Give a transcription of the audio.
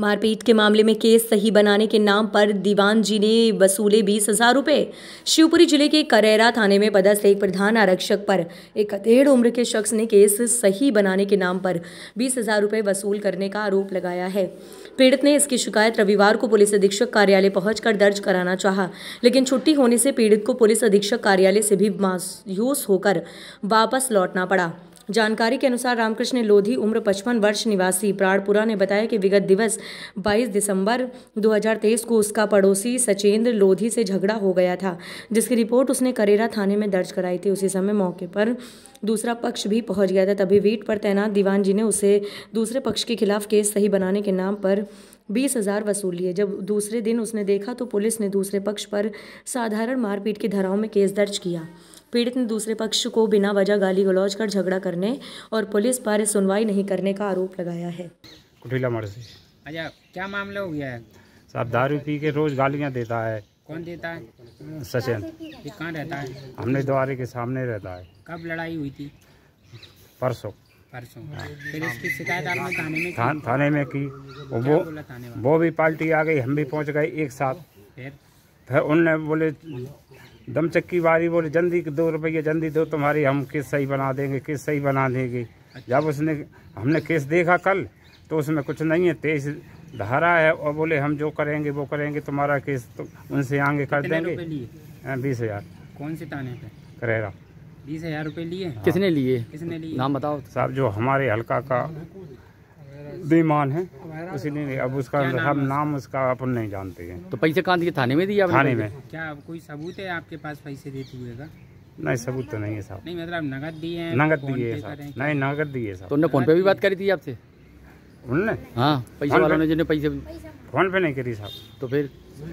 मारपीट के मामले में केस सही बनाने के नाम पर दीवान जी ने वसूले बीस हजार रुपये शिवपुरी जिले के करेरा थाने में पदस्थ एक प्रधान आरक्षक पर एक अधेड़ उम्र के शख्स ने केस सही बनाने के नाम पर बीस हजार रुपये वसूल करने का आरोप लगाया है पीड़ित ने इसकी शिकायत रविवार को पुलिस अधीक्षक कार्यालय पहुंचकर दर्ज कराना चाहा लेकिन छुट्टी होने से पीड़ित को पुलिस अधीक्षक कार्यालय से भी मायूस होकर वापस लौटना पड़ा जानकारी के अनुसार रामकृष्ण लोधी उम्र पचपन वर्ष निवासी प्राणपुरा ने बताया कि विगत दिवस 22 दिसंबर 2023 को उसका पड़ोसी सचेंद्र लोधी से झगड़ा हो गया था जिसकी रिपोर्ट उसने करेरा थाने में दर्ज कराई थी उसी समय मौके पर दूसरा पक्ष भी पहुंच गया था तभी वीट पर तैनात दीवान जी ने उसे दूसरे पक्ष के खिलाफ केस सही बनाने के नाम पर बीस हज़ार वसूल लिए जब दूसरे दिन उसने देखा तो पुलिस ने दूसरे पक्ष पर साधारण मारपीट की धाराओं में केस दर्ज किया पीड़ित ने दूसरे पक्ष को बिना वजह गाली गलौज कर झगड़ा करने और पुलिस पर सुनवाई नहीं करने का आरोप लगाया है कुठीला मर्जी अच्छा क्या मामला हो गया है साहब दारू पी के रोज गालियाँ देता है कौन देता है सचिन कहाँ रहता है हमने द्वारे के सामने रहता है कब लड़ाई हुई थी परसों परसों थाने में की वो वो भी पार्टी आ गई हम भी पहुंच गए एक साथ फिर उनने बोले दम चक्की बोले जल्दी दो रुपये जल्दी दो तुम्हारी हम केस सही बना देंगे केस सही बना देंगे अच्छा। जब उसने हमने केस देखा कल तो उसमें कुछ नहीं है तेज धारा है और बोले हम जो करेंगे वो करेंगे तुम्हारा केस तो उनसे आगे कर देंगे हाँ, बीस हज़ार कौन से थाने करेरा बीस हज़ार रुपये लिए हाँ। किसने लिए किसने लिए नाम बताओ साहब जो हमारे हल्का का बेमान है उसी तो ने अब उसका नाम हम नाम उसका अपन नहीं जानते हैं तो पैसे कहाँ दिए थाने में दिया थाने में क्या कोई सबूत है आपके पास पैसे देते हुए का नहीं सबूत तो नहीं है साहब नहीं मतलब नगद दिए हैं नगद दिए साहब नहीं नगद दिए साहब तो उन्होंने फोन पे भी बात करी थी आपसे उन्होंने हाँ पैसे वालों ने जिन्हें पैसे फोन पे नहीं करी साहब तो फिर